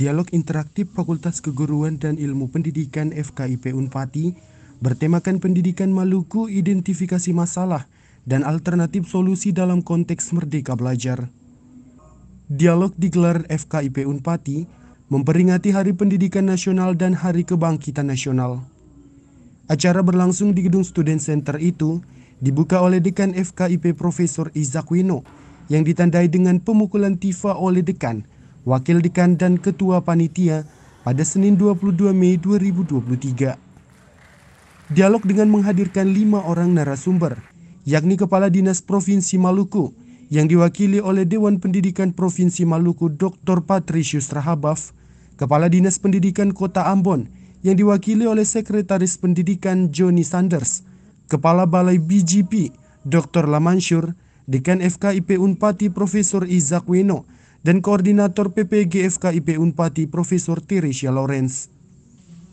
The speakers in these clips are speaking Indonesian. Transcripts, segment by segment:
Dialog interaktif Fakultas Keguruan dan Ilmu Pendidikan FKIP Unpati bertemakan pendidikan Maluku identifikasi masalah dan alternatif solusi dalam konteks merdeka belajar. Dialog digelar FKIP Unpati memperingati Hari Pendidikan Nasional dan Hari Kebangkitan Nasional. Acara berlangsung di gedung Student Center itu dibuka oleh dekan FKIP Profesor Izakwino yang ditandai dengan pemukulan Tifa oleh dekan Wakil Dekan dan Ketua Panitia pada Senin 22 Mei 2023. Dialog dengan menghadirkan lima orang narasumber, yakni Kepala Dinas Provinsi Maluku yang diwakili oleh Dewan Pendidikan Provinsi Maluku Dr. Patricius Rahabaf, Kepala Dinas Pendidikan Kota Ambon yang diwakili oleh Sekretaris Pendidikan Joni Sanders, Kepala Balai BGP Dr. Lamansyur, Dekan FKIP Unpati Profesor Izak Weno, dan Koordinator FKIP Unpati Profesor Teresia Lawrence.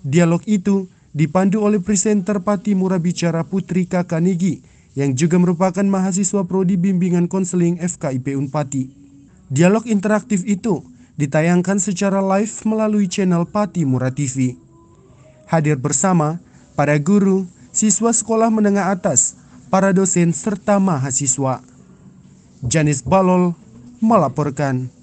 Dialog itu dipandu oleh presenter Pati Murabicara Putri Kakanigi yang juga merupakan mahasiswa prodi bimbingan konseling FKIP Unpati. Dialog interaktif itu ditayangkan secara live melalui channel Pati Murah TV. Hadir bersama para guru, siswa sekolah menengah atas, para dosen serta mahasiswa. Janis Balol melaporkan.